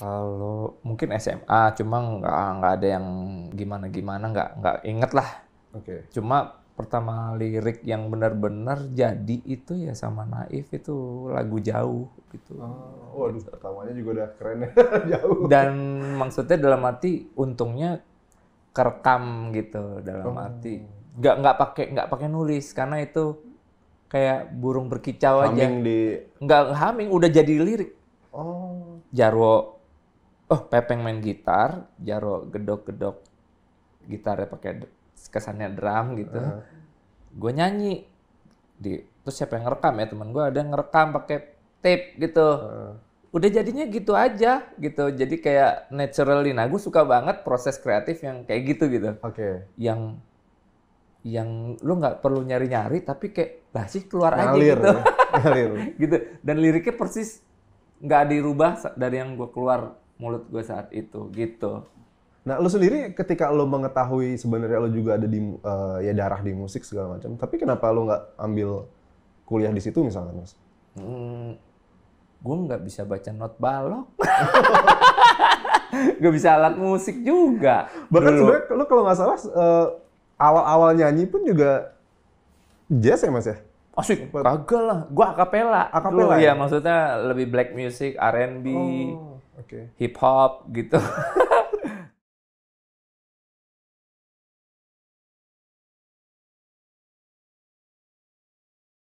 kalau mungkin SMA cuma nggak nggak ada yang gimana gimana nggak nggak inget lah okay. cuma pertama lirik yang benar-benar jadi itu ya sama Naif itu lagu jauh gitu. Oh, waduh, gitu. pertamanya juga udah keren ya, jauh. Dan maksudnya dalam hati untungnya kerekam gitu dalam oh. hati. Nggak nggak pakai nggak pakai nulis karena itu kayak burung berkicau haming aja. Haming di nggak haming udah jadi lirik. Oh. Jarwo oh Pepeng main gitar, Jaro gedok-gedok gitarnya pakai kesannya drum gitu. Uh. Gue nyanyi di terus siapa yang ngerekam ya teman gue ada yang ngerekam pakai tape gitu. Uh. Udah jadinya gitu aja gitu. Jadi kayak naturally. Nah, gue suka banget proses kreatif yang kayak gitu gitu. Oke. Okay. Yang yang lu nggak perlu nyari-nyari tapi kayak lah sih keluar Ngalir, aja gitu. Ya, ngalir. gitu. Dan liriknya persis nggak dirubah dari yang gue keluar mulut gue saat itu gitu. Nah, lo sendiri ketika lo mengetahui sebenarnya lo juga ada di uh, ya darah di musik segala macam, tapi kenapa lo nggak ambil kuliah di situ misalnya, mas? Hmm, gue nggak bisa baca not balok. gak bisa alat musik juga. Bahkan sebenarnya lo kalau nggak salah uh, awal-awal nyanyi pun juga jazz ya mas ya? Asik, kagak lah. Gue akapela. Akapela iya, ya? Iya, maksudnya lebih black music, R&B. Oh okay. hip hop gitu